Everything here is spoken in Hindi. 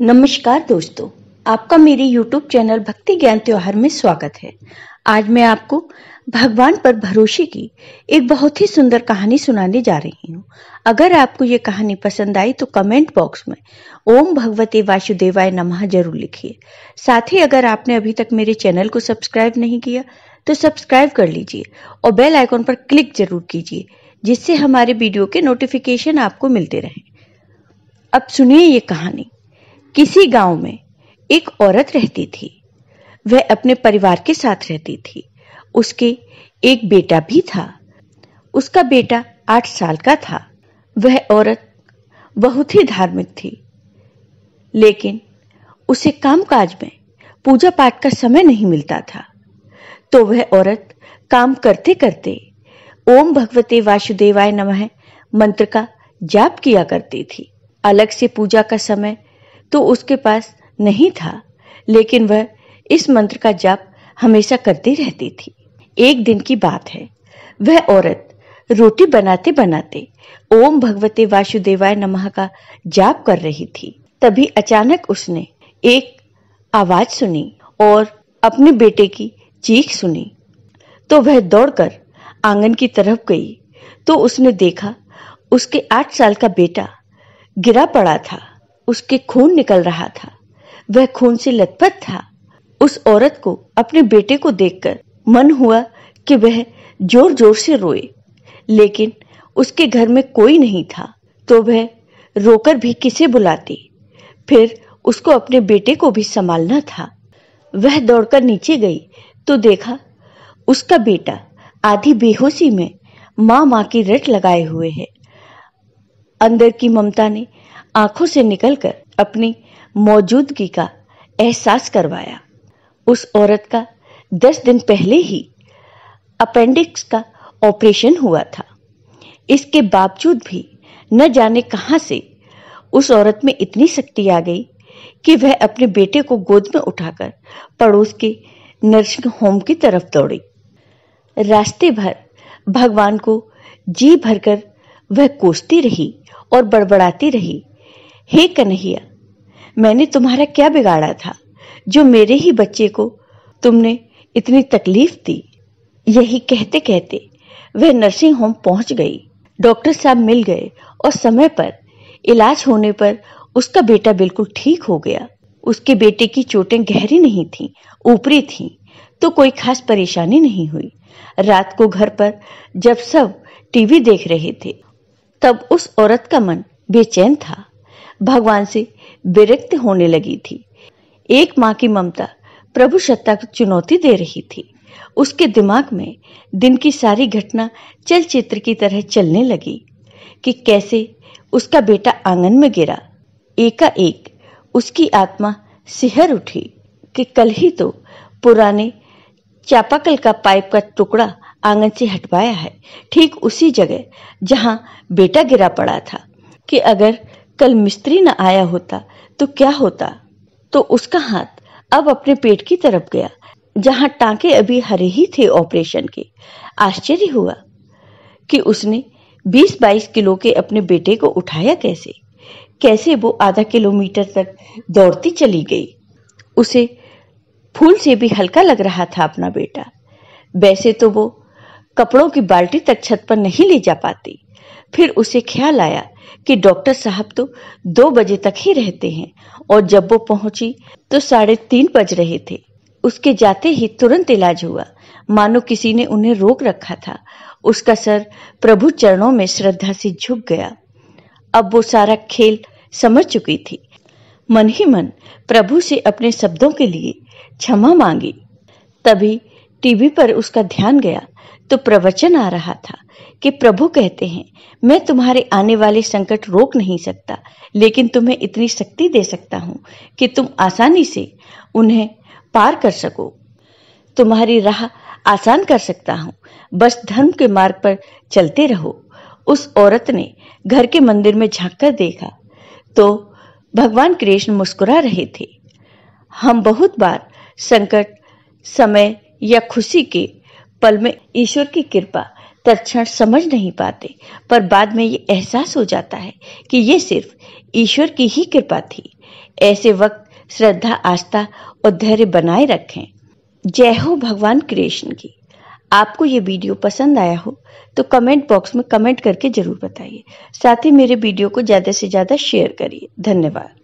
नमस्कार दोस्तों आपका मेरे YouTube चैनल भक्ति ज्ञान त्योहार में स्वागत है आज मैं आपको भगवान पर भरोसे की एक बहुत ही सुंदर कहानी सुनाने जा रही हूँ अगर आपको ये कहानी पसंद आई तो कमेंट बॉक्स में ओम भगवते वासुदेवाय नमः जरूर लिखिए साथ ही अगर आपने अभी तक मेरे चैनल को सब्सक्राइब नहीं किया तो सब्सक्राइब कर लीजिए और बेल आइकॉन पर क्लिक जरूर कीजिए जिससे हमारे वीडियो के नोटिफिकेशन आपको मिलते रहें अब सुनिए ये कहानी किसी गांव में एक औरत रहती थी वह अपने परिवार के साथ रहती थी उसके एक बेटा भी था उसका बेटा आठ साल का था वह औरत बहुत ही धार्मिक थी लेकिन उसे कामकाज में पूजा पाठ का समय नहीं मिलता था तो वह औरत काम करते करते ओम भगवते वासुदेवाय नमः मंत्र का जाप किया करती थी अलग से पूजा का समय तो उसके पास नहीं था लेकिन वह इस मंत्र का जाप हमेशा करती रहती थी एक दिन की बात है वह औरत रोटी बनाते बनाते ओम भगवते वासुदेवाय नमः का जाप कर रही थी तभी अचानक उसने एक आवाज सुनी और अपने बेटे की चीख सुनी तो वह दौड़कर आंगन की तरफ गई तो उसने देखा उसके आठ साल का बेटा गिरा पड़ा था उसके खून निकल रहा था वह खून से लथपथ था उस औरत को अपने बेटे को देखकर मन हुआ कि वह जोर जोर से रोए लेकिन उसके घर में कोई नहीं था तो वह रोकर भी किसे बुलाती फिर उसको अपने बेटे को भी संभालना था वह दौड़कर नीचे गई तो देखा उसका बेटा आधी बेहोशी में माँ माँ की रट लगाए हुए है अंदर की ममता ने आंखों से निकलकर अपनी मौजूदगी का एहसास करवाया उस औरत का दस दिन पहले ही अपेंडिक्स का ऑपरेशन हुआ था इसके बावजूद भी न जाने कहां से उस औरत में इतनी शक्ति आ गई कि वह अपने बेटे को गोद में उठाकर पड़ोस के नर्सिंग होम की तरफ दौड़ी रास्ते भर भगवान को जी भरकर वह कोसती रही और बड़बड़ाती रही हे कन्हैया मैंने तुम्हारा क्या बिगाड़ा था जो मेरे ही बच्चे को तुमने इतनी तकलीफ दी यही कहते कहते वह नर्सिंग होम पहुंच गई डॉक्टर साहब मिल गए और समय पर इलाज होने पर उसका बेटा बिल्कुल ठीक हो गया उसके बेटे की चोटें गहरी नहीं थी ऊपरी थी तो कोई खास परेशानी नहीं हुई रात को घर पर जब सब टीवी देख रहे थे तब उस औरत का मन बेचैन था भगवान से विरक्त होने लगी थी एक माँ की ममता प्रभु सत्ता को चुनौती दे रही थी उसके दिमाग में दिन की सारी घटना चलचित्र की तरह चलने लगी कि कैसे उसका बेटा आंगन में गिरा एकाएक उसकी आत्मा सिहर उठी कि कल ही तो पुराने चापाकल का पाइप का टुकड़ा आंगन से हटवाया है ठीक उसी जगह जहां बेटा गिरा पड़ा था कि अगर कल मिस्त्री न आया होता तो क्या होता तो उसका हाथ अब अपने पेट की तरफ गया जहां टांके अभी हरे ही थे ऑपरेशन के आश्चर्य हुआ कि उसने 20-22 किलो के अपने बेटे को उठाया कैसे कैसे वो आधा किलोमीटर तक दौड़ती चली गई उसे फूल से भी हल्का लग रहा था अपना बेटा वैसे तो वो कपड़ों की बाल्टी तक छत पर नहीं ले जा पाती फिर उसे ख्याल आया कि डॉक्टर साहब तो दो बजे तक ही रहते हैं और जब वो पहुंची तो साढ़े तीन बज रहे थे उसके जाते ही तुरंत इलाज हुआ मानो किसी ने उन्हें रोक रखा था उसका सर प्रभु चरणों में श्रद्धा से झुक गया अब वो सारा खेल समझ चुकी थी मन ही मन प्रभु से अपने शब्दों के लिए क्षमा मांगी तभी टीवी पर उसका ध्यान गया तो प्रवचन आ रहा था कि प्रभु कहते हैं मैं तुम्हारे आने वाले संकट रोक नहीं सकता लेकिन तुम्हें इतनी शक्ति दे सकता हूं कि तुम आसानी से उन्हें पार कर सको तुम्हारी राह आसान कर सकता हूं बस धर्म के मार्ग पर चलते रहो उस औरत ने घर के मंदिर में झांक कर देखा तो भगवान कृष्ण मुस्कुरा रहे थे हम बहुत बार संकट समय या खुशी के पल में ईश्वर की कृपा तत्क्षण समझ नहीं पाते पर बाद में ये एहसास हो जाता है कि ये सिर्फ ईश्वर की ही कृपा थी ऐसे वक्त श्रद्धा आस्था और धैर्य बनाए रखें जय हो भगवान कृष्ण की आपको ये वीडियो पसंद आया हो तो कमेंट बॉक्स में कमेंट करके जरूर बताइए साथ ही मेरे वीडियो को ज़्यादा से ज़्यादा शेयर करिए धन्यवाद